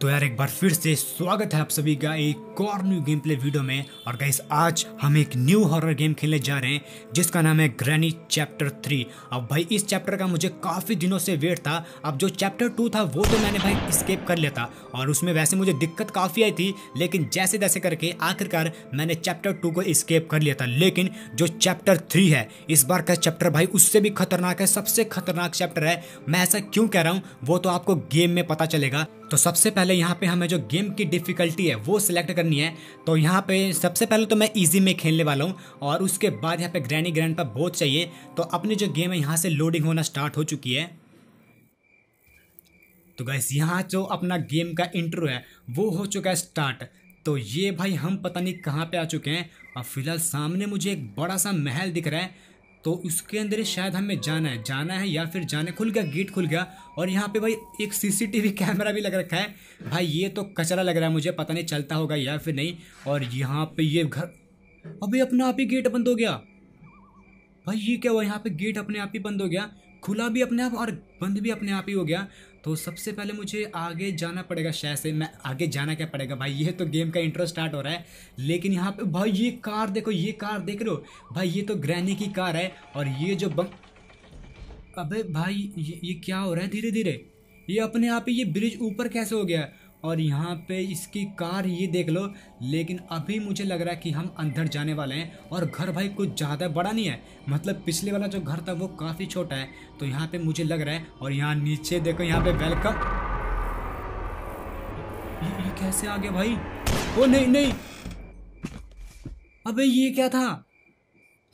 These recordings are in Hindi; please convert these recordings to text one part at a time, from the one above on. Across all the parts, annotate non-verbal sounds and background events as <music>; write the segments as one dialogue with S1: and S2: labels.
S1: तो यार एक बार फिर से स्वागत है आप सभी का एक और न्यू गेम प्ले वीडियो में और गाइस आज हम एक न्यू हॉरर गेम खेलने जा रहे हैं जिसका नाम है ग्रैनी चैप्टर थ्री अब भाई इस चैप्टर का मुझे काफ़ी दिनों से वेट था अब जो चैप्टर टू था वो तो मैंने भाई स्केप कर लिया था और उसमें वैसे मुझे दिक्कत काफ़ी आई थी लेकिन जैसे तैसे करके आखिरकार मैंने चैप्टर टू को स्केप कर लिया था लेकिन जो चैप्टर थ्री है इस बार का चैप्टर भाई उससे भी खतरनाक है सबसे खतरनाक चैप्टर है मैं ऐसा क्यों कह रहा हूँ वो तो आपको गेम में पता चलेगा तो सबसे पहले यहाँ पे हमें जो गेम की डिफ़िकल्टी है वो सिलेक्ट करनी है तो यहाँ पे सबसे पहले तो मैं इजी में खेलने वाला हूँ और उसके बाद यहाँ पे ग्रैनी ग्रैंड पर बहुत चाहिए तो अपनी जो गेम है यहाँ से लोडिंग होना स्टार्ट हो चुकी है तो गैस यहाँ जो अपना गेम का इंट्रो है वो हो चुका है स्टार्ट तो ये भाई हम पता नहीं कहाँ पर आ चुके हैं और फिलहाल सामने मुझे एक बड़ा सा महल दिख रहा है तो उसके अंदर शायद हमें जाना है जाना है या फिर जाने खुल गया गेट खुल गया और यहाँ पे भाई एक सीसीटीवी कैमरा <laughs> भी लग रखा है भाई ये तो कचरा लग रहा है मुझे पता नहीं चलता होगा या फिर नहीं और यहाँ पे ये घर अभी अपना आप ही गेट बंद हो गया भाई ये क्या हुआ यहाँ पे गेट अपने आप ही बंद हो गया खुला भी अपने आप और बंद भी अपने आप ही हो गया तो सबसे पहले मुझे आगे जाना पड़ेगा शहर से मैं आगे जाना क्या पड़ेगा भाई ये तो गेम का इंट्रो स्टार्ट हो रहा है लेकिन यहाँ पे भाई ये कार देखो ये कार देख रहे हो भाई ये तो ग्रहण की कार है और ये जो बम अबे भाई ये, ये क्या हो रहा है धीरे धीरे ये अपने आप ही ये ब्रिज ऊपर कैसे हो गया है और यहाँ पे इसकी कार ये देख लो लेकिन अभी मुझे लग रहा है कि हम अंदर जाने वाले हैं और घर भाई कुछ ज़्यादा बड़ा नहीं है मतलब पिछले वाला जो घर था वो काफ़ी छोटा है तो यहाँ पे मुझे लग रहा है और यहाँ नीचे देखो यहाँ पे वेलकम ये, ये कैसे आ गया भाई ओ नहीं नहीं अबे ये क्या था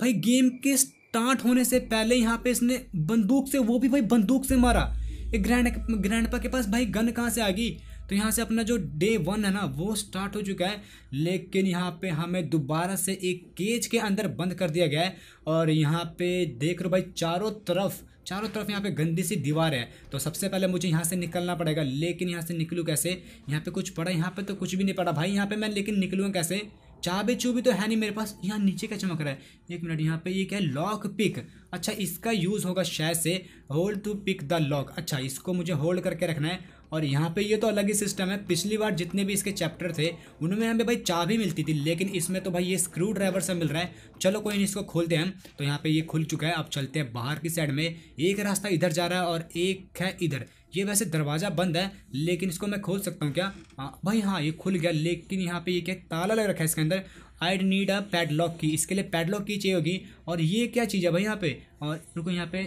S1: भाई गेम के स्टार्ट होने से पहले यहाँ पे इसने बंदूक से वो भी भाई बंदूक से मारा एक ग्रैंड ग्रैंड के पास भाई गन कहाँ से आ गई तो यहाँ से अपना जो डे वन है ना वो स्टार्ट हो चुका है लेकिन यहाँ पे हमें दोबारा से एक केज के अंदर बंद कर दिया गया है और यहाँ पे देख रहे हो भाई चारों तरफ चारों तरफ यहाँ पे गंदी सी दीवार है तो सबसे पहले मुझे यहाँ से निकलना पड़ेगा लेकिन यहाँ से निकलूँ कैसे यहाँ पे कुछ पड़ा यहाँ पे तो कुछ भी नहीं पड़ा भाई यहाँ पे मैं लेकिन निकलूँ कैसे चाबी चूबी तो है नहीं मेरे पास यहाँ नीचे का चमक रहा है एक मिनट यहाँ पे ये क्या है लॉक पिक अच्छा इसका यूज़ होगा शायद से hold to pick the lock अच्छा इसको मुझे होल्ड करके रखना है और यहाँ पे ये तो अलग ही सिस्टम है पिछली बार जितने भी इसके चैप्टर थे उनमें हमें भाई चाबी मिलती थी लेकिन इसमें तो भाई ये स्क्रू ड्राइवर से मिल रहा है चलो कोई नहीं इसको खोलते हैं तो यहाँ पे ये खुल चुका है अब चलते हैं बाहर की साइड में एक रास्ता इधर जा रहा है और एक है इधर ये वैसे दरवाज़ा बंद है लेकिन इसको मैं खोल सकता हूँ क्या आ, हाँ, भाई हाँ ये खुल गया लेकिन यहाँ पे ये क्या ताला लग रखा है इसके अंदर आई नीड अ पैडलॉक की इसके लिए पैडलॉक की चाहिए होगी और ये क्या चीज़ है भाई यहाँ पे और रुको यहाँ पे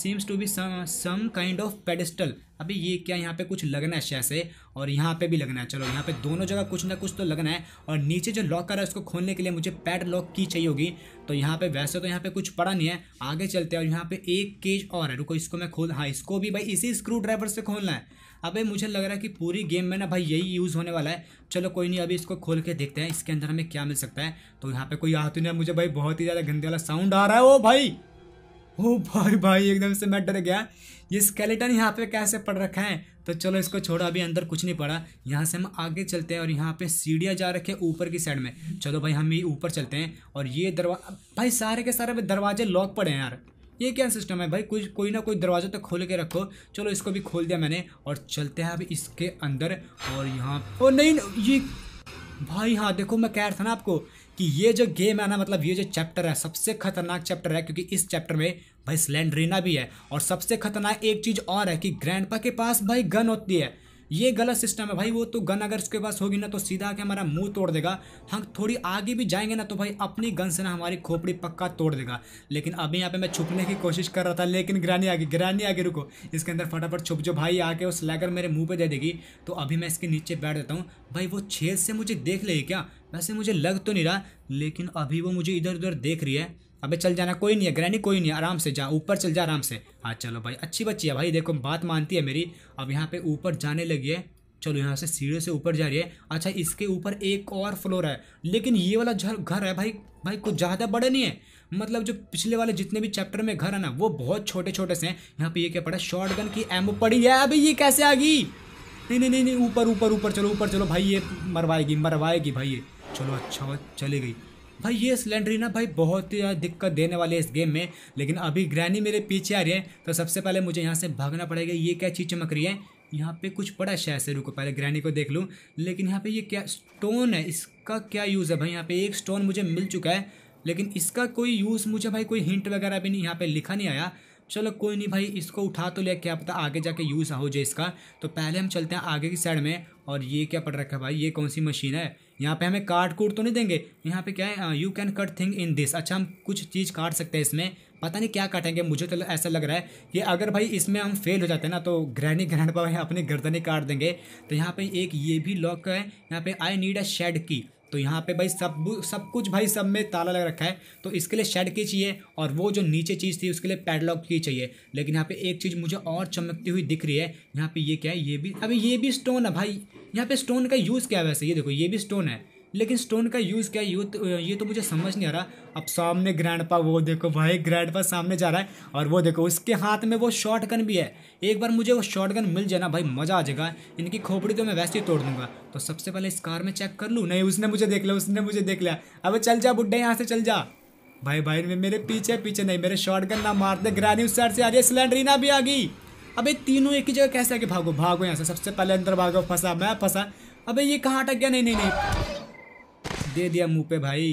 S1: seems to be some kind of pedestal अभी ये क्या यहाँ पे कुछ लगना है शायद से और यहाँ पे भी लगना है चलो यहाँ पे दोनों जगह कुछ ना कुछ तो लगना है और नीचे जो लॉकर है उसको खोलने के लिए मुझे पैड लॉक की चाहिए होगी तो यहाँ पे वैसे तो यहाँ पे कुछ पड़ा नहीं है आगे चलते हैं और यहाँ पे एक केज और है रुको इसको मैं खोल हाँ इसको भी भाई इसी स्क्रू ड्राइवर से खोलना है अबे मुझे लग रहा है कि पूरी गेम में ना भाई यही यूज़ होने वाला है चलो कोई नहीं अभी इसको खोल के देखते हैं इसके अंदर हमें क्या मिल सकता है तो यहाँ पे कोई आती नहीं मुझे भाई बहुत ही ज़्यादा गंदे वाला साउंड आ रहा है ओ भाई ओ भाई भाई एकदम से मैं डर गया ये स्केलेटन यहाँ पे कैसे पड़ रखा है तो चलो इसको छोड़ा अभी अंदर कुछ नहीं पड़ा यहाँ से हम आगे चलते हैं और यहाँ पे सीढ़ियाँ जा रखे ऊपर की साइड में चलो भाई हम ये ऊपर चलते हैं और ये दरवाजा भाई सारे के सारे दरवाजे लॉक पड़े हैं यार ये क्या सिस्टम है भाई कुछ कोई ना कोई दरवाज़ा तो खोल के रखो चलो इसको भी खोल दिया मैंने और चलते हैं अब इसके अंदर और यहाँ और नहीं ये भाई हाँ देखो मैं कह रहा था ना आपको कि ये जो गेम है ना मतलब ये जो चैप्टर है सबसे खतरनाक चैप्टर है क्योंकि इस चैप्टर में भाई स्लैंड्रीना भी है और सबसे खतरनाक एक चीज़ और है कि ग्रैंडपा के पास भाई गन होती है ये गलत सिस्टम है भाई वो तो गन अगर उसके पास होगी ना तो सीधा के हमारा मुंह तोड़ देगा हम थोड़ी आगे भी जाएंगे ना तो भाई अपनी गन से ना हमारी खोपड़ी पक्का तोड़ देगा लेकिन अभी यहाँ पे मैं छुपने की कोशिश कर रहा था लेकिन ग्रानी आगे ग्रानी आगे रुको इसके अंदर फटाफट छुप जो भाई आके उस लैगर मेरे मुँह पर दे देगी तो अभी मैं इसके नीचे बैठ देता हूँ भाई वो छेद से मुझे देख लेगी क्या वैसे मुझे लग तो नहीं रहा लेकिन अभी वो मुझे इधर उधर देख रही है अबे चल जाना कोई नहीं है ग्रैनी कोई नहीं है आराम से जा ऊपर चल जा आराम से हाँ चलो भाई अच्छी बच्ची है भाई देखो बात मानती है मेरी अब यहाँ पे ऊपर जाने लगी है चलो यहाँ से सीढ़ी से ऊपर जा रही है अच्छा इसके ऊपर एक और फ्लोर है लेकिन ये वाला घर है भाई भाई कुछ ज़्यादा बड़े नहीं है मतलब जो पिछले वाले जितने भी चैप्टर में घर है ना वो बहुत छोटे छोटे से हैं यहाँ पे ये क्या पड़ा शॉर्ट गन की एमओ पड़ी है अभी ये कैसे आ गई नहीं नहीं नहीं ऊपर ऊपर ऊपर चलो ऊपर चलो भाई ये मरवाएगी मरवाएगी भाई ये चलो अच्छा चली गई भाई ये ना भाई बहुत ही दिक्कत देने वाली है इस गेम में लेकिन अभी ग्रैनी मेरे पीछे आ रही है तो सबसे पहले मुझे यहाँ से भागना पड़ेगा ये क्या चीज़ चमक रही है यहाँ पे कुछ पड़ा शायद से रुको पहले ग्रैनी को देख लूँ लेकिन यहाँ पे ये क्या स्टोन है इसका क्या यूज़ है भाई यहाँ पे एक स्टोन मुझे मिल चुका है लेकिन इसका कोई यूज़ मुझे भाई कोई हिंट वगैरह भी नहीं यहाँ पे लिखा नहीं आया चलो कोई नहीं भाई इसको उठा तो ले क्या पता आगे जाके यूज़ हो जाए इसका तो पहले हम चलते हैं आगे की साइड में और ये क्या पड़ रखा है भाई ये कौन सी मशीन है यहाँ पे हमें काट कूट तो नहीं देंगे यहाँ पे क्या है you can cut thing in this अच्छा हम कुछ चीज़ काट सकते हैं इसमें पता नहीं क्या काटेंगे मुझे तो ऐसा लग रहा है कि अगर भाई इसमें हम फेल हो जाते हैं ना तो ग्रैनी ग्रैंड <laughs> अपनी गर्दनी काट देंगे तो यहाँ पे एक ये भी लॉक है यहाँ पे आई नीड अ शेड की तो यहाँ पे भाई सब सब कुछ भाई सब में ताला लग रखा है तो इसके लिए शेड की चाहिए और वो जो नीचे चीज़ थी उसके लिए पैडलॉक की चाहिए लेकिन यहाँ पे एक चीज़ मुझे और चमकती हुई दिख रही है यहाँ पे ये क्या है ये भी अभी ये भी स्टोन है भाई यहाँ पे स्टोन का यूज़ क्या है वैसे ये देखो ये भी स्टोन है लेकिन स्टोन का यूज़ क्या ये तो ये तो मुझे समझ नहीं आ रहा अब सामने ग्रैंड पा वो देखो भाई ग्रैंड पा सामने जा रहा है और वो देखो उसके हाथ में वो शॉर्ट गन भी है एक बार मुझे वो शॉर्ट गन मिल जाए ना भाई मज़ा आ जाएगा इनकी खोपड़ी तो मैं वैसे ही तोड़ दूंगा तो सबसे पहले इस कार में चेक कर लूँ नहीं उसने मुझे देख लिया उसने मुझे देख लिया अब चल जा बुढ़े यहाँ से चल जा भाई भाई मेरे पीछे पीछे नहीं मेरे शॉर्ट गन ना मार दे ग्रैनी उस साइड से आ रही है सिलेंडरीना भी आ गई अबे तीनों एक ही जगह कैसे आगे भागो भागो यहाँ से सबसे पहले अंदर भागो फंसा मैं फंसा अबे ये कहाँ अटक गया नहीं नहीं नहीं दे दिया मुँह पे भाई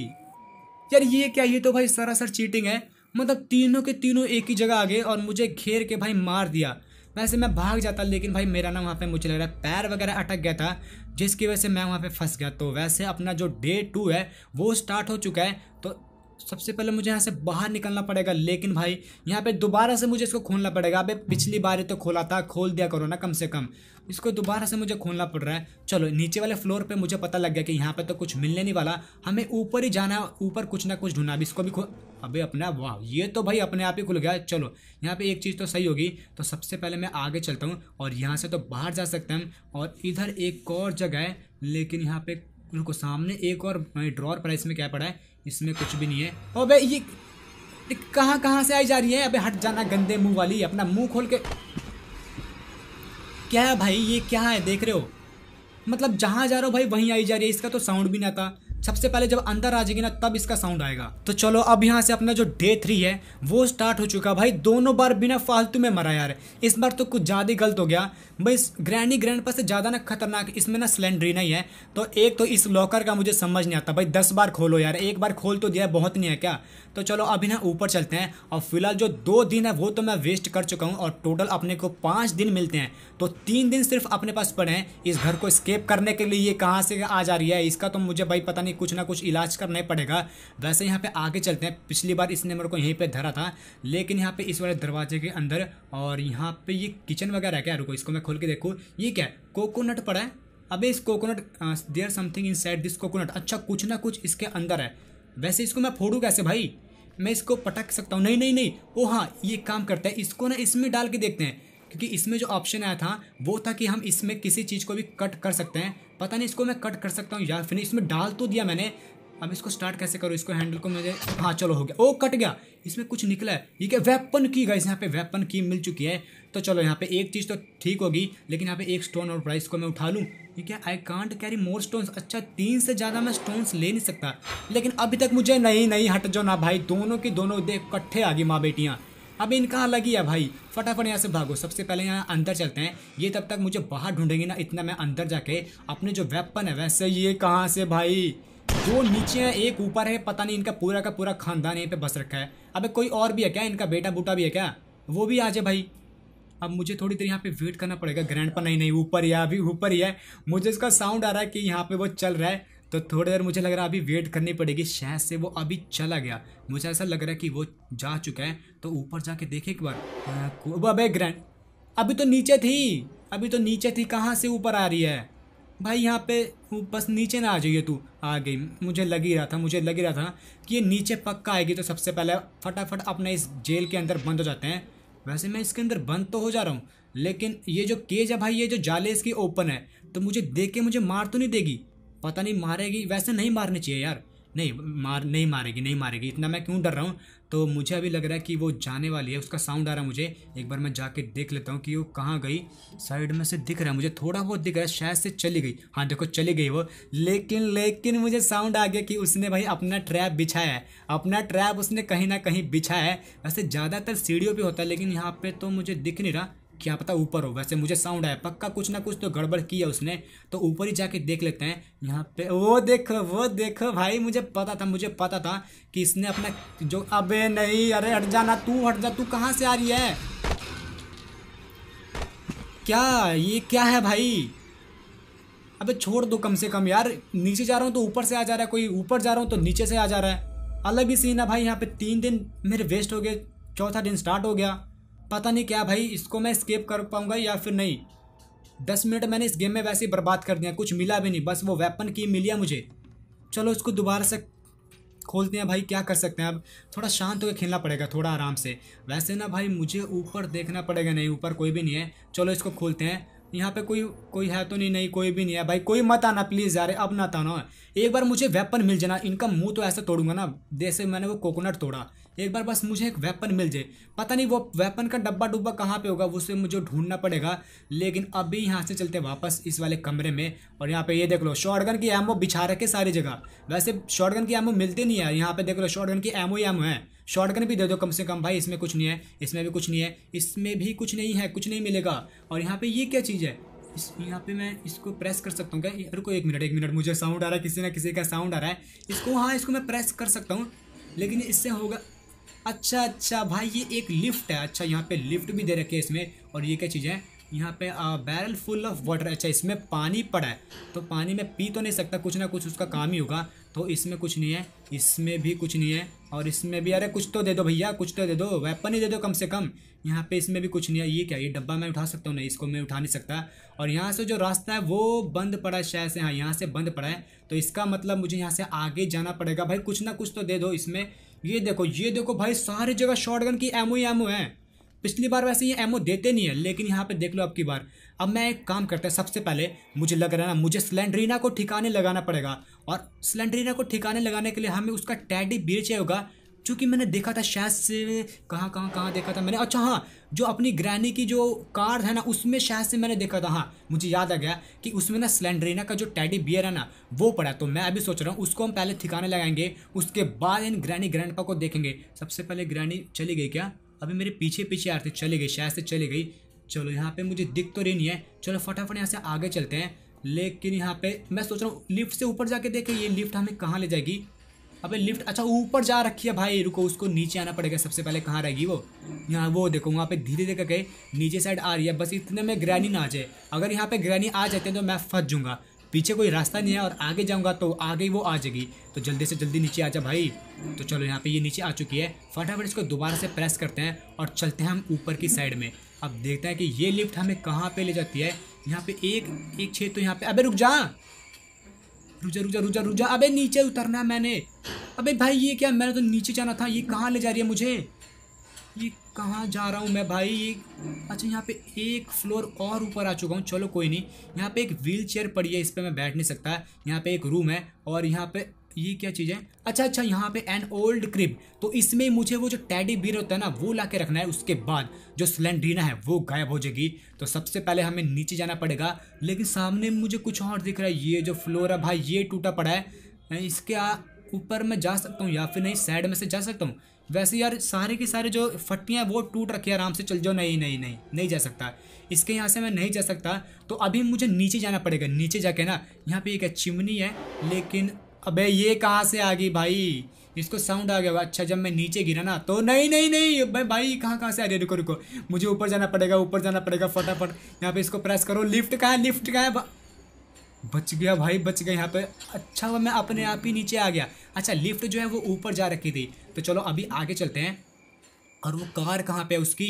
S1: यार ये क्या ये तो भाई सरासर चीटिंग है मतलब तीनों के तीनों एक ही जगह आ गए और मुझे घेर के भाई मार दिया वैसे मैं भाग जाता लेकिन भाई मेरा ना वहाँ पे मुझे लग रहा है पैर वगैरह अटक गया था जिसकी वजह से मैं वहाँ पे फंस गया तो वैसे अपना जो डे टू है वो स्टार्ट हो चुका है तो सबसे पहले मुझे यहाँ से बाहर निकलना पड़ेगा लेकिन भाई यहाँ पे दोबारा से मुझे इसको खोलना पड़ेगा अबे पिछली बार तो खोला था खोल दिया करो ना कम से कम इसको दोबारा से मुझे खोलना पड़ रहा है चलो नीचे वाले फ्लोर पे मुझे पता लग गया कि यहाँ पे तो कुछ मिलने नहीं वाला हमें ऊपर ही जाना ऊपर कुछ ना कुछ ढूंढना अभी इसको भी खो अभी अपना वाह ये तो भाई अपने आप ही खुल गया चलो यहाँ पर एक चीज़ तो सही होगी तो सबसे पहले मैं आगे चलता हूँ और यहाँ से तो बाहर जा सकते हैं और इधर एक और जगह है लेकिन यहाँ पे उनको सामने एक और ड्रॉर प्राइस इसमें क्या पड़ा है इसमें कुछ भी नहीं है ओ बे ये कहाँ कहाँ से आई जा रही है अबे हट जाना गंदे मुंह वाली अपना मुंह खोल के क्या है भाई ये क्या है देख रहे हो मतलब जहाँ जा रहे हो भाई वहीं आई जा रही है इसका तो साउंड भी ना था सबसे पहले जब अंदर आ जाएगी ना तब इसका साउंड आएगा तो चलो अब यहाँ से अपना जो डे थ्री है वो स्टार्ट हो चुका भाई दोनों बार बिना फालतू में मरा यार इस बार तो कुछ ज़्यादा ही गलत हो गया भाई ग्रैंडी ग्रैंड पर से ज़्यादा ना खतरनाक इसमें ना सिलेंडरी नहीं है तो एक तो इस लॉकर का मुझे समझ नहीं आता भाई दस बार खोलो यार एक बार खोल तो दिया बहुत नहीं है क्या तो चलो अभी ना ऊपर चलते हैं और फिलहाल जो दो दिन है वो तो मैं वेस्ट कर चुका हूँ और टोटल अपने को पाँच दिन मिलते हैं तो तीन दिन सिर्फ अपने पास पड़े हैं इस घर को स्केप करने के लिए ये कहाँ से आ जा रही है इसका तो मुझे भाई पता नहीं कुछ ना कुछ इलाज करना ही पड़ेगा वैसे यहाँ पे आगे चलते हैं पिछली बार इसने मेरे को यहीं पे धरा था लेकिन यहाँ पे इस वाले दरवाजे के अंदर और यहाँ पे ये किचन वगैरह क्या रुको इसको मैं खोल के देखूँ ये क्या कोकोनट पड़ा है अबे इस coconut there something inside this coconut अच्छा कुछ ना कुछ इसके अंदर है वैसे इसको मैं फोड़ू कैसे भाई मैं इसको पटक सकता हूँ नहीं नहीं नहीं ओ हाँ ये काम करता है इसको ना इसमें डाल के देखते हैं क्योंकि इसमें जो ऑप्शन आया था वो था कि हम इसमें किसी चीज़ को भी कट कर सकते हैं पता नहीं इसको मैं कट कर सकता हूँ या फिर इसमें डाल तो दिया मैंने अब इसको स्टार्ट कैसे करो इसको हैंडल को मुझे हाँ चलो हो गया ओ कट गया इसमें कुछ निकला है ठीक है वेपन की गई यहाँ पे वेपन की मिल चुकी है तो चलो यहाँ पे एक चीज़ तो ठीक होगी लेकिन यहाँ पे एक स्टोन और प्राइस को मैं उठा लूँ ठीक है I can't carry more stones अच्छा तीन से ज़्यादा मैं स्टोन्स ले नहीं सकता लेकिन अभी तक मुझे नहीं नहीं हट जाओ ना भाई दोनों की दोनों देख इकट्ठे आ गई माँ बेटियाँ अब इनका अलग ही है भाई फटाफट यहाँ से भागो सबसे पहले यहाँ अंदर चलते हैं ये तब तक मुझे बाहर ढूंढेंगे ना इतना मैं अंदर जाके अपने जो वेपन है वैसे ये कहाँ से भाई दो नीचे हैं एक ऊपर है पता नहीं इनका पूरा का पूरा खानदान यहीं पे बस रखा है अबे कोई और भी है क्या इनका बेटा बूटा भी है क्या वो भी आ जाए भाई अब मुझे थोड़ी देर यहाँ पे वेट करना पड़ेगा ग्रैंड पर नहीं नहीं ऊपर ही अभी ऊपर ही है मुझे इसका साउंड आ रहा है कि यहाँ पे वो चल रहा है तो थोड़ी देर मुझे लग रहा है अभी वेट करनी पड़ेगी शहर से वो अभी चला गया मुझे ऐसा लग रहा है कि वो जा चुका है तो ऊपर जाके देखे एक बार वो ग्रैंड अभी तो नीचे थी अभी तो नीचे थी कहाँ से ऊपर आ रही है भाई यहाँ पे बस नीचे ना आ जाइए तू आ गई मुझे लग ही रहा था मुझे लग ही रहा था कि ये नीचे पक्का आएगी तो सबसे पहले फटाफट अपने इस जेल के अंदर बंद हो जाते हैं वैसे मैं इसके अंदर बंद तो हो जा रहा हूँ लेकिन ये जो केज है भाई ये जो जाले इसकी ओपन है तो मुझे देख के मुझे मार तो नहीं देगी पता नहीं मारेगी वैसे नहीं मारनी चाहिए यार नहीं मार नहीं मारेगी नहीं मारेगी इतना मैं क्यों डर रहा हूँ तो मुझे अभी लग रहा है कि वो जाने वाली है उसका साउंड आ रहा है मुझे एक बार मैं जाके देख लेता हूँ कि वो कहाँ गई साइड में से दिख रहा है मुझे थोड़ा बहुत दिख रहा है शायद से चली गई हाँ देखो चली गई वो लेकिन लेकिन मुझे साउंड आ गया कि उसने भाई अपना ट्रैप बिछाया है अपना ट्रैप उसने कहीं ना कहीं बिछाया है वैसे ज़्यादातर सीढ़ियों पर होता है लेकिन यहाँ पर तो मुझे दिख नहीं रहा क्या पता ऊपर हो वैसे मुझे साउंड आया पक्का कुछ ना कुछ तो गड़बड़ किया उसने तो ऊपर ही जाके देख लेते हैं यहाँ पे वो देखो वो देखो भाई मुझे पता था मुझे पता था कि इसने अपना जो अबे नहीं अरे हट जाना तू हट जा तू कहाँ से आ रही है क्या ये क्या है भाई अबे छोड़ दो कम से कम यार नीचे जा रहा हूँ तो ऊपर से आ जा रहा है कोई ऊपर जा रहा हूँ तो नीचे से आ जा रहा है अलग ही सीन है भाई यहाँ पे तीन दिन मेरे वेस्ट हो गए चौथा दिन स्टार्ट हो गया पता नहीं क्या भाई इसको मैं स्केप कर पाऊंगा या फिर नहीं दस मिनट मैंने इस गेम में वैसे ही बर्बाद कर दिया कुछ मिला भी नहीं बस वो वेपन की मिली है मुझे चलो इसको दोबारा से खोलते हैं भाई क्या कर सकते हैं अब थोड़ा शांत होकर खेलना पड़ेगा थोड़ा आराम से वैसे ना भाई मुझे ऊपर देखना पड़ेगा नहीं ऊपर कोई भी नहीं है चलो इसको खोलते हैं यहाँ पे कोई कोई है तो नहीं नहीं कोई भी नहीं है भाई कोई मत आना प्लीज़ यार अब ना आना एक बार मुझे वेपन मिल जाना इनका मुंह तो ऐसा तोड़ूंगा ना जैसे मैंने वो कोकोनट तोड़ा एक बार बस मुझे एक वेपन मिल जाए पता नहीं वो वेपन का डब्बा डुब्बा कहाँ पे होगा उसे मुझे ढूंढना पड़ेगा लेकिन अभी यहाँ से चलते वापस इस वाले कमरे में और यहाँ पे ये देख लो शॉर्टगन की एमओ बिछा रखे सारी जगह वैसे शॉर्टगन की एमओ मिलती नहीं है यहाँ पे देख लो शॉर्टगन की एमओ ही एमओ है शॉर्टगन भी दे दो कम से कम भाई इसमें कुछ नहीं है इसमें भी कुछ नहीं है इसमें भी कुछ नहीं है कुछ नहीं मिलेगा और यहाँ पे ये क्या चीज़ है इस यहाँ पे मैं इसको प्रेस कर सकता हूँ क्या रुको एक मिनट एक मिनट मुझे साउंड आ रहा है किसी ना किसी का साउंड आ रहा है इसको हाँ इसको मैं प्रेस कर सकता हूँ लेकिन इससे होगा अच्छा अच्छा भाई ये एक लिफ्ट है अच्छा यहाँ पे लिफ्ट भी दे रखी है इसमें और ये क्या चीज़ है यहाँ पे आ, बैरल फुल ऑफ वाटर अच्छा इसमें पानी पड़ा है तो पानी में पी तो नहीं सकता कुछ ना कुछ उसका काम ही होगा तो इसमें कुछ नहीं है इसमें भी कुछ नहीं है और इसमें भी अरे कुछ तो दे दो भैया कुछ तो दे दो वेपन ही दे दो कम से कम यहाँ पे इसमें भी कुछ नहीं है ये क्या ये डब्बा मैं उठा सकता हूँ नहीं इसको मैं उठा नहीं सकता और यहाँ से जो रास्ता है वो बंद पड़ा है शायद से हाँ यहाँ से बंद पड़ा है तो इसका मतलब मुझे यहाँ से आगे जाना पड़ेगा भाई कुछ ना कुछ तो दे दो इसमें ये देखो ये देखो भाई सारी जगह शॉटगन की एमओ ही एमओ है पिछली बार वैसे ये एमओ देते नहीं है लेकिन यहाँ पे देख लो आपकी बार अब मैं एक काम करता है सबसे पहले मुझे लग रहा है ना मुझे सिलेंड्रीना को ठिकाने लगाना पड़ेगा और सिलेंड्रीना को ठिकाने लगाने के लिए हमें उसका टैडी बीर चाहिए होगा चूँकि मैंने देखा था शायद से कहाँ कहाँ कहाँ देखा था मैंने अच्छा हाँ जो अपनी ग्रैनी की जो कार है ना उसमें शायद से मैंने देखा था हाँ मुझे याद आ गया कि उसमें ना सिलेंड्रीना का जो टैडी बियर है ना वो पड़ा तो मैं अभी सोच रहा हूँ उसको हम पहले ठिकाने लगाएंगे उसके बाद इन ग्रैनी ग्रैंड को देखेंगे सबसे पहले ग्रैनी चली गई क्या अभी मेरे पीछे पीछे आ रही चली गई शायद से चली गई चलो यहाँ पर मुझे दिख तो रही नहीं है चलो फटाफट यहाँ से आगे चलते हैं लेकिन यहाँ पे मैं सोच रहा हूँ लिफ्ट से ऊपर जाके देखें ये लिफ्ट हमें कहाँ ले जाएगी अबे लिफ्ट अच्छा ऊपर जा रखी है भाई रुको उसको नीचे आना पड़ेगा सबसे पहले कहाँ रहेगी वो यहाँ वो देखो वहाँ पे धीरे धीरे करके नीचे साइड आ रही है बस इतने में ग्रैनी ना आ जाए अगर यहाँ पे ग्रैनी आ जाते हैं तो मैं फंस जाऊँगा पीछे कोई रास्ता नहीं है और आगे जाऊँगा तो आगे वो आ जाएगी तो जल्दी से जल्दी नीचे आ जाए भाई तो चलो यहाँ पे ये नीचे आ चुकी है फटाफट इसको दोबारा से प्रेस करते हैं और चलते हैं हम ऊपर की साइड में अब देखते हैं कि ये लिफ्ट हमें कहाँ पे ले जाती है यहाँ पे एक एक छेद तो यहाँ पे अबे रुक जा रुजा रुजा रुजा रुजा अबे नीचे उतरना है मैंने अबे भाई ये क्या मैंने तो नीचे जाना था ये कहाँ ले जा रही है मुझे ये कहाँ जा रहा हूँ मैं भाई ये अच्छा यहाँ पे एक फ्लोर और ऊपर आ चुका हूँ चलो कोई नहीं यहाँ पे एक व्हील चेयर पड़ी है इस पर मैं बैठ नहीं सकता यहाँ पे एक रूम है और यहाँ पे ये क्या चीज़ है अच्छा अच्छा यहाँ पे एन ओल्ड क्रिप तो इसमें मुझे वो जो टैडी बीर होता है ना वो ला के रखना है उसके बाद जो सिलेंड्रीना है वो गायब हो जाएगी तो सबसे पहले हमें नीचे जाना पड़ेगा लेकिन सामने मुझे कुछ और दिख रहा है ये जो फ्लोर है भाई ये टूटा पड़ा है इसके ऊपर मैं जा सकता हूँ या फिर नहीं साइड में से जा सकता हूँ वैसे यार सारे के सारे जो फटियाँ वो टूट रखी है आराम से चल जाओ नहीं नहीं नहीं नहीं जा सकता इसके यहाँ से मैं नहीं जा सकता तो अभी मुझे नीचे जाना पड़ेगा नीचे जाके ना यहाँ पे एक चिमनी है लेकिन अबे ये कहाँ से आ गई भाई इसको साउंड आ गया अच्छा जब मैं नीचे गिरा ना तो नहीं नहीं नहीं भाई भाई कहाँ कहाँ से आ रही रुको रुको मुझे ऊपर जाना पड़ेगा ऊपर जाना पड़ेगा फटाफट यहाँ पे इसको प्रेस करो लिफ्ट कहाँ है लिफ्ट कहाँ है बच गया भाई बच गया यहाँ पे अच्छा वो मैं अपने आप ही नीचे आ गया अच्छा लिफ्ट जो है वो ऊपर जा रखी थी तो चलो अभी आगे चलते हैं और वो कार कहाँ पे है उसकी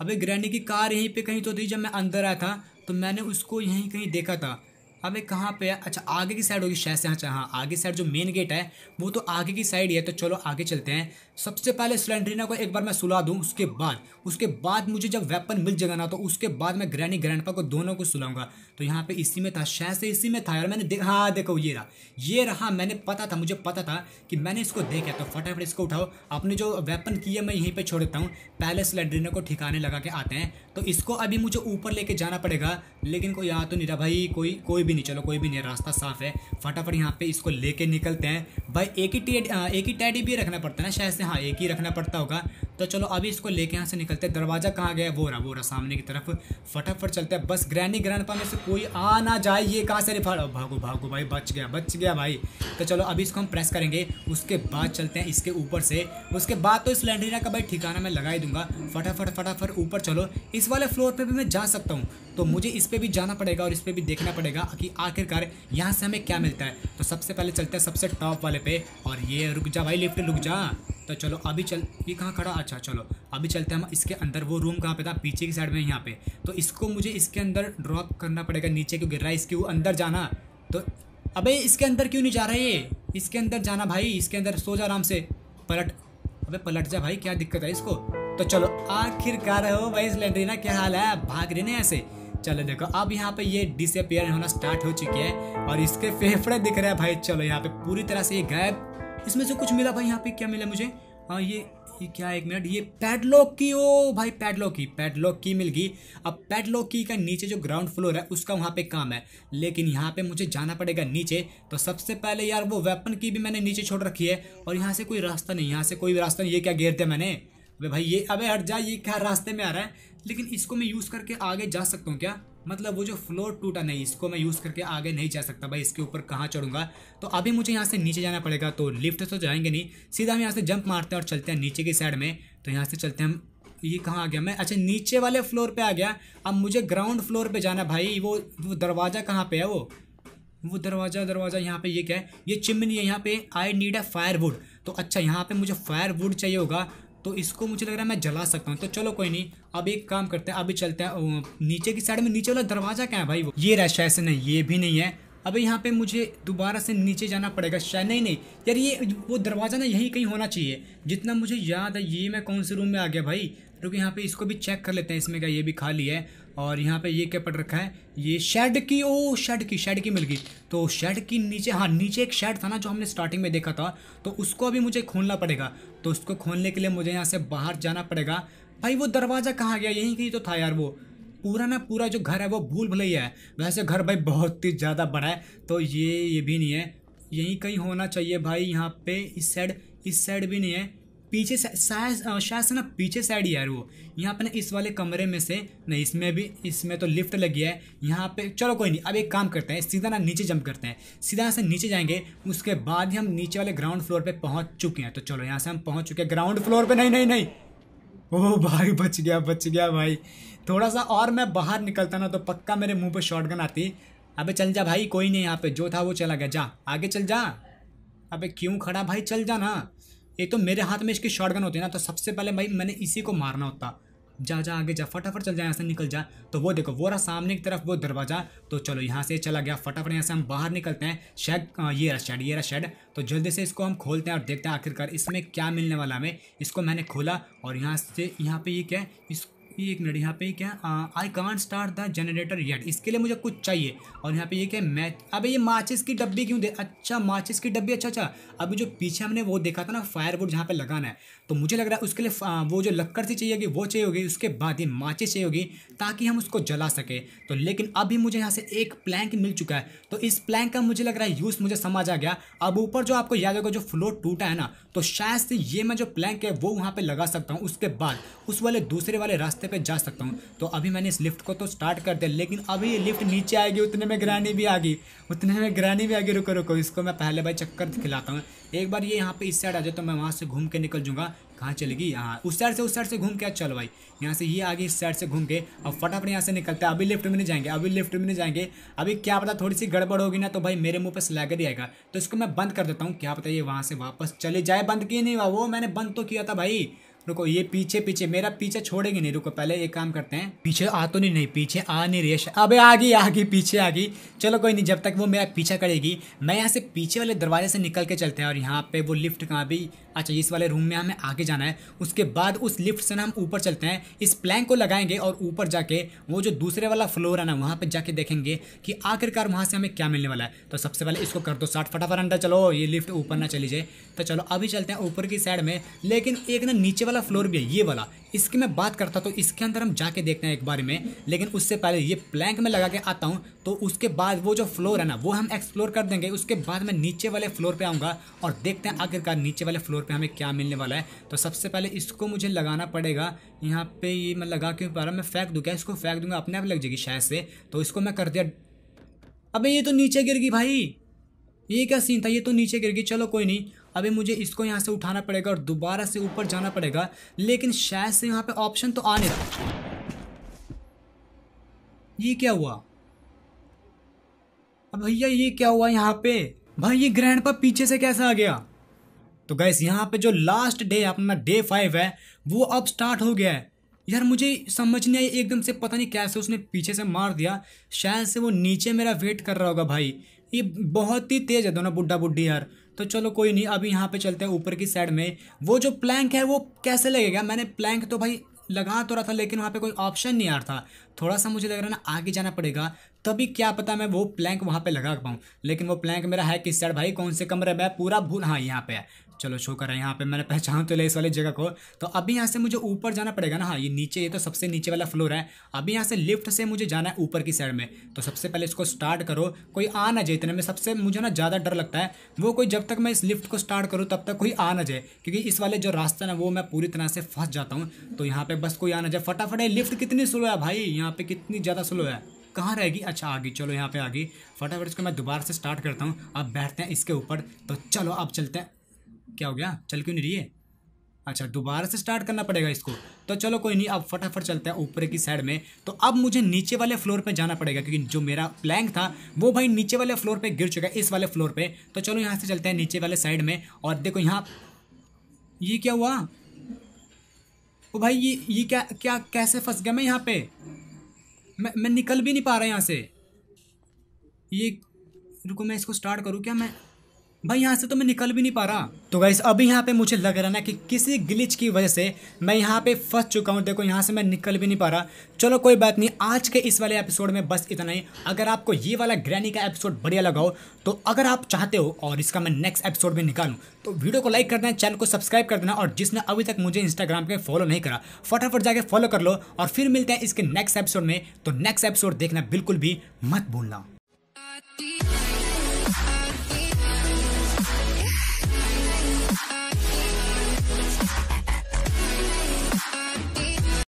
S1: अबे ग्रैंडी की कार यहीं पे कहीं तो थी जब मैं अंदर आया था तो मैंने उसको यहीं कहीं देखा था अब एक कहाँ पे है अच्छा आगे की साइड होगी शायद से हाँ हाँ आगे साइड जो मेन गेट है वो तो आगे की साइड ही है तो चलो आगे चलते हैं सबसे पहले स्लेंड्रीना को एक बार मैं सुला दूं उसके बाद उसके बाद मुझे जब वेपन मिल जाएगा ना तो उसके बाद मैं ग्रैनी ग्रैंडपा को दोनों को सुलाऊंगा तो यहाँ पे इसी में था शायद से इसी में था यार मैंने देखा हाँ देखो ये रहा ये रहा मैंने पता था मुझे पता था कि मैंने इसको देखा तो फटाफट इसको उठाओ अपने जो वेपन की मैं यहीं पर छोड़ देता हूँ पहले सिलेंड्रीना को ठिकाने लगा के आते हैं तो इसको अभी मुझे ऊपर लेके जाना पड़ेगा लेकिन कोई यहाँ तो नहीं रहा भाई कोई कोई भी नहीं चलो कोई भी नहीं रास्ता साफ है फटाफट यहाँ पे इसको लेके निकलते हैं भाई एक ही एक ही टैडी भी रखना पड़ता है ना शायद से हाँ एक ही रखना पड़ता होगा तो चलो अभी इसको लेके यहाँ से निकलते हैं दरवाज़ा कहाँ गया वो रहा वो रहा सामने की तरफ फटाफट चलते हैं बस ग्रैनी ग्रैंडपा में से कोई आ ना जाए ये कहाँ से रिफर भागो भागो भाई बच गया बच गया भाई तो चलो अभी इसको हम प्रेस करेंगे उसके बाद चलते हैं इसके ऊपर से उसके बाद तो इस लैंड्रीना का भाई ठिकाना मैं लगा ही दूंगा फटाफट फटाफट ऊपर चलो इस वाले फ्लोर पर भी मैं जा सकता हूँ तो मुझे इस पर भी जाना पड़ेगा और इस पर भी देखना पड़ेगा कि आखिरकार यहाँ से हमें क्या मिलता है तो सबसे पहले चलते हैं सबसे टॉप वाले पे और ये रुक जा भाई लिफ्ट रुक जा तो चलो अभी चल ये कहाँ खड़ा अच्छा चलो अभी चलते हैं हम इसके अंदर वो रूम कहाँ पे था पीछे की साइड में यहाँ पे तो इसको मुझे इसके अंदर ड्रॉप करना पड़ेगा नीचे क्यों गिर रहा है इसके अंदर जाना तो अबे इसके अंदर क्यों नहीं जा रहा है ये इसके अंदर जाना भाई इसके अंदर सो जा आराम से पलट अबे पलट जा भाई क्या दिक्कत है इसको तो चलो आखिर रहे हो भाई ना क्या हाल है भाग रहे ना ऐसे चलो देखो अब यहाँ पे ये डिसअपियर होना स्टार्ट हो चुकी है और इसके फेफड़े दिख रहे हैं भाई चलो यहाँ पे पूरी तरह से ये गायब इसमें से कुछ मिला भाई यहाँ पे क्या मिला मुझे हाँ ये ये क्या एक मिनट ये पैडलॉक की ओ भाई पैडलॉक की पैडलॉक की मिल गई अब पैडलॉक की का नीचे जो ग्राउंड फ्लोर है उसका वहाँ पे काम है लेकिन यहाँ पे मुझे जाना पड़ेगा नीचे तो सबसे पहले यार वो वेपन की भी मैंने नीचे छोड़ रखी है और यहाँ से कोई रास्ता नहीं यहाँ से कोई रास्ता नहीं ये क्या घेर दिया मैंने अरे भाई ये अब हट जा ये क्या रास्ते में आ रहा है लेकिन इसको मैं यूज़ करके आगे जा सकता हूँ क्या मतलब वो जो फ्लोर टूटा नहीं इसको मैं यूज़ करके आगे नहीं जा सकता भाई इसके ऊपर कहाँ चढ़ूँगा तो अभी मुझे यहाँ से नीचे जाना पड़ेगा तो लिफ्ट तो जाएंगे नहीं सीधा हम यहाँ से जंप मारते हैं और चलते हैं नीचे की साइड में तो यहाँ से चलते हैं हम ये कहाँ आ गया मैं अच्छा नीचे वाले फ्लोर पर आ गया अब मुझे ग्राउंड फ्लोर पर जाना भाई वो वो दरवाज़ा कहाँ पर है वो वो दरवाज़ा दरवाज़ा यहाँ पे ये क्या है ये चिमनी है यहाँ पे आई नीड अ वुड तो अच्छा यहाँ पे मुझे वुड चाहिए होगा तो इसको मुझे लग रहा है मैं जला सकता हूँ तो चलो कोई नहीं अब एक काम करते हैं अभी चलते हैं नीचे की साइड में नीचे वाला दरवाजा क्या है भाई वो ये रहा शायद से नहीं ये भी नहीं है अबे यहाँ पे मुझे दोबारा से नीचे जाना पड़ेगा शायद नहीं नहीं यार ये वो दरवाज़ा ना यहीं कहीं होना चाहिए जितना मुझे याद है ये मैं कौन से रूम में आ गया भाई क्योंकि यहाँ पे इसको भी चेक कर लेते हैं इसमें क्या ये भी खाली है और यहाँ पे ये क्या पड़ रखा है ये शेड की ओ शेड की शेड की मिल गई तो शेड की नीचे हाँ नीचे एक शेड था ना जो हमने स्टार्टिंग में देखा था तो उसको अभी मुझे खोलना पड़ेगा तो उसको खोलने के लिए मुझे यहाँ से बाहर जाना पड़ेगा भाई वो दरवाज़ा कहाँ गया यहीं कहीं तो था यार वो पूरा ना पूरा जो घर है वो भूल भुलैया है वैसे घर भाई बहुत ही ज़्यादा बड़ा है तो ये ये भी नहीं है यहीं कहीं होना चाहिए भाई यहाँ पे इस साइड इस साइड भी नहीं है पीछे शायद शायद से ना पीछे साइड ही है वो यहाँ पे ना इस वाले कमरे में से नहीं इसमें भी इसमें तो लिफ्ट लगी है यहाँ पे चलो कोई नहीं अब एक काम करते हैं सीधा ना नीचे जंप करते हैं सीधा यहाँ से नीचे जाएंगे उसके बाद ही हम नीचे वाले ग्राउंड फ्लोर पे पहुँच चुके हैं तो चलो यहाँ से हम पहुँच चुके हैं ग्राउंड फ्लोर पर नहीं नहीं नहीं ओ भाई बच गया बच गया भाई थोड़ा सा और मैं बाहर निकलता ना तो पक्का मेरे मुंह पे शॉटगन आती अबे चल जा भाई कोई नहीं यहाँ पे जो था वो चला गया जा आगे चल जा अबे क्यों खड़ा भाई चल जा ना ये तो मेरे हाथ में इसकी शॉटगन होती है ना तो सबसे पहले भाई मैंने इसी को मारना होता जा जा आगे जा फटाफट चल जाए यहाँ से निकल जा तो वो देखो वो रहा सामने की तरफ वो दरवाज़ा तो चलो यहाँ से चला गया फटाफट यहाँ से हम बाहर निकलते हैं शेड ये रहा शेड ये रहा शेड तो जल्दी से इसको हम खोलते हैं और देखते हैं आखिरकार इसमें क्या मिलने वाला हमें इसको मैंने खोला और यहाँ से यहाँ पर ये क्या है इस ये एक मिनट यहाँ पे क्या I can start the generator yet इसके लिए मुझे कुछ चाहिए और यहाँ पे ये क्या मैच अबे ये माचिस की डब्बी क्यों दे अच्छा माचिस की डब्बी अच्छा अच्छा अभी जो पीछे हमने वो देखा था ना फायरवुड जहाँ पे लगाना है तो मुझे लग रहा है उसके लिए वो जो लक्कड़ सी चाहिए होगी वो चाहिए होगी उसके बाद ये माचिस चाहिए होगी ताकि हम उसको जला सके तो लेकिन अभी मुझे यहाँ से एक प्लैंक मिल चुका है तो इस प्लैंक का मुझे लग रहा है यूज़ मुझे समझ आ गया अब ऊपर जो आपको याद होगा जो फ्लोर टूटा है ना तो शायद से ये मैं जो प्लैंक है वो वहाँ पर लगा सकता हूँ उसके बाद उस वाले दूसरे वाले रास्ते रास्ते पे जा सकता हूँ तो अभी मैंने इस लिफ्ट को तो स्टार्ट कर दिया लेकिन अभी ये लिफ्ट नीचे आएगी उतने में ग्रहणी भी आ गई उतने में ग्रहणी भी आ गई रुको रुको इसको मैं पहले भाई चक्कर खिलाता हूँ एक बार ये यहाँ पे इस साइड आ जाए तो मैं वहाँ से घूम के निकल जूँगा कहाँ चलेगी यहाँ उस साइड से उस साइड से घूम के चलो भाई यहाँ से ये आ आगे इस साइड से घूम के अब फटाफट यहाँ से निकलते हैं अभी लिफ्ट में नहीं जाएंगे अभी लिफ्ट में नहीं जाएंगे अभी क्या पता थोड़ी सी गड़बड़ होगी ना तो भाई मेरे मुंह पर स्लैगर ही आएगा तो इसको मैं बंद कर देता हूँ क्या पता ये वहाँ से वापस चले जाए बंद किए नहीं हुआ वो मैंने बंद तो किया था भाई रुको ये पीछे पीछे मेरा पीछे छोड़ेंगे नहीं रुको पहले एक काम करते हैं पीछे आ तो नहीं नहीं पीछे आ नहीं रेश अबे आ गई आ गई पीछे आ गई चलो कोई नहीं जब तक वो मेरा पीछा करेगी मैं यहाँ से पीछे वाले दरवाजे से निकल के चलते हैं और यहाँ पे वो लिफ्ट कहाँ भी अच्छा इस वाले रूम में हमें आगे जाना है उसके बाद उस लिफ्ट से ना हम ऊपर चलते हैं इस प्लैंक को लगाएंगे और ऊपर जाके वो जो दूसरे वाला फ्लोर है ना वहाँ पर जाके देखेंगे कि आखिरकार वहाँ से हमें क्या मिलने वाला है तो सबसे पहले इसको कर दो साठ फटाफट अंडा चलो ये लिफ्ट ऊपर ना चली जाए तो चलो अभी चलते हैं ऊपर की साइड में लेकिन एक ना नीचे वाला फ्लोर भी है ये वाला इसकी मैं बात करता तो इसके अंदर हम जाके देखते हैं एक बार में लेकिन उससे पहले ये प्लैंक में लगा के आता हूँ तो उसके बाद वो जो फ्लोर है ना वो हम एक्सप्लोर कर देंगे उसके बाद मैं नीचे वाले फ्लोर पे आऊँगा और देखते हैं आखिरकार नीचे वाले फ्लोर पे हमें क्या मिलने वाला है तो सबसे पहले इसको मुझे लगाना पड़ेगा यहाँ पे ये मैं लगा क्यों पा रहा मैं फेंक दूँ क्या इसको फेंक दूंगा अपने आप लग जाएगी शायद से तो इसको मैं कर दिया अब ये तो नीचे गिर गई भाई ये क्या सीन था ये तो नीचे गिर गई चलो कोई नहीं अभी मुझे इसको यहाँ से उठाना पड़ेगा और दोबारा से ऊपर जाना पड़ेगा लेकिन शायद से यहाँ पे ऑप्शन तो आ नहीं रहा ये क्या हुआ अब भैया ये क्या हुआ यहाँ पे भाई ये ग्रैंड पर पीछे से कैसे आ गया तो गैस यहाँ पे जो लास्ट डे अपना डे फाइव है वो अब स्टार्ट हो गया है यार मुझे समझ नहीं आई एकदम से पता नहीं कैसे उसने पीछे से मार दिया शायद से वो नीचे मेरा वेट कर रहा होगा भाई ये बहुत ही तेज़ है दोनों बुढ़ा बुढ़ी यार तो चलो कोई नहीं अभी यहाँ पे चलते हैं ऊपर की साइड में वो जो प्लैंक है वो कैसे लगेगा मैंने प्लैंक तो भाई लगा तो रहा था लेकिन वहाँ पे कोई ऑप्शन नहीं आ रहा था थोड़ा सा मुझे लग रहा है ना आगे जाना पड़ेगा तभी क्या पता मैं वो प्लैंक वहाँ पे लगा पाऊँ लेकिन वो प्लैंक मेरा है किस साइड भाई कौन से कमरे में पूरा भूल हाँ यहाँ पे है चलो शो कर रहे हैं यहाँ पे मैंने पहचान तो लिया इस वाली जगह को तो अभी यहाँ से मुझे ऊपर जाना पड़ेगा ना हाँ ये नीचे ये तो सबसे नीचे वाला फ्लोर है अभी यहाँ से लिफ्ट से मुझे जाना है ऊपर की साइड में तो सबसे पहले इसको स्टार्ट करो कोई आ ना जाए इतने में सबसे मुझे ना ज़्यादा डर लगता है वो कोई जब तक मैं इस लिफ्ट को स्टार्ट करूँ तब तक कोई आ ना जाए क्योंकि इस वाले जो रास्ता ना वो मैं पूरी तरह से फंस जाता हूँ तो यहाँ पर बस कोई आ जाए फटाफट ये लिफ्ट कितनी स्लो है भाई यहाँ पर कितनी ज़्यादा स्लो है कहाँ रहेगी अच्छा आगे चलो यहाँ पे आगे फटाफट इसको मैं दोबारा से स्टार्ट करता हूँ अब बैठते हैं इसके ऊपर तो चलो अब चलते हैं क्या हो गया चल क्यों नहीं रही है अच्छा दोबारा से स्टार्ट करना पड़ेगा इसको तो चलो कोई नहीं अब फटाफट चलते हैं ऊपर की साइड में तो अब मुझे नीचे वाले फ्लोर पे जाना पड़ेगा क्योंकि जो मेरा प्लैंक था वो भाई नीचे वाले फ्लोर पे गिर चुका है इस वाले फ्लोर पे तो चलो यहाँ से चलते हैं नीचे वाले साइड में और देखो यहाँ ये क्या हुआ ओ भाई ये ये क्या क्या कैसे फंस गया मैं यहाँ पे मैं मैं निकल भी नहीं पा रहा यहाँ से ये रुको मैं इसको स्टार्ट करूँ क्या मैं भाई यहाँ से तो मैं निकल भी नहीं पा रहा तो गाइस अभी यहाँ पे मुझे लग रहा ना कि किसी ग्लिच की वजह से मैं यहाँ पे फंस चुका हूँ देखो यहाँ से मैं निकल भी नहीं पा रहा चलो कोई बात नहीं आज के इस वाले एपिसोड में बस इतना ही अगर आपको ये वाला ग्रैनी का एपिसोड बढ़िया लगा हो तो अगर आप चाहते हो और इसका मैं नेक्स्ट एपिसोड में निकालू तो वीडियो को लाइक कर देना चैनल को सब्सक्राइब कर देना और जिसने अभी तक मुझे इंस्टाग्राम पर फॉलो नहीं करा फटाफट जाके फॉलो कर लो और फिर मिलते हैं इसके नेक्स्ट एपिसोड में तो नेक्स्ट एपिसोड देखना बिल्कुल भी मत भूलना